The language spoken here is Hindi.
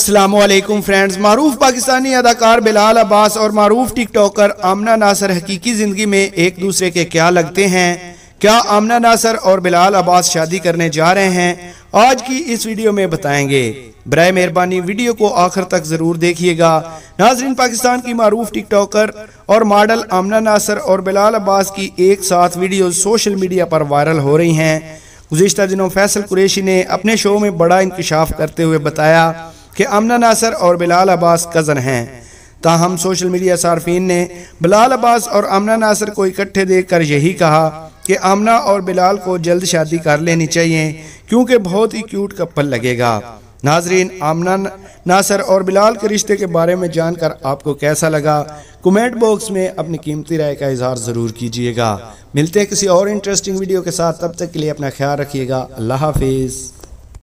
असलम फ्रेंड्स मरूफ पाकिस्तानी अदाकार बिलाल अब्बास और मरूफ टॉकर आमना नासर हकीकी ज़िंदगी में एक दूसरे के क्या लगते हैं क्या आमना नासर और बिलाल अब्बास शादी करने जा रहे हैं आज की इस वीडियो में बताएंगे बर मेहरबानी वीडियो को आखिर तक ज़रूर देखिएगा नाजरीन पाकिस्तान की मरूफ टॉकर और मॉडल आमना नासर और बिलाल अब्बास की एक साथ वीडियो सोशल मीडिया पर वायरल हो रही हैं गुजशत दिनों फैसल कुरेशी ने अपने शो में बड़ा इंकशाफ करते हुए बताया कि अमना नासर और बिलाल अब्बास कज़न हैं ताहम सोशल मीडिया सार्फिन ने बिलाल अब्बास और अमना नासर को इकट्ठे देख कर यही कहा कि अमना और बिलाल को जल्द शादी कर लेनी चाहिए क्योंकि बहुत ही क्यूट कपल लगेगा नाजरीन आमना नासर और बिलाल के रिश्ते के बारे में जानकर आपको कैसा लगा कमेंट बॉक्स में अपनी कीमती राय का इजहार ज़रूर कीजिएगा मिलते हैं किसी और इंटरेस्टिंग वीडियो के साथ तब तक के लिए अपना ख्याल रखिएगा अल्लाह हाफिज़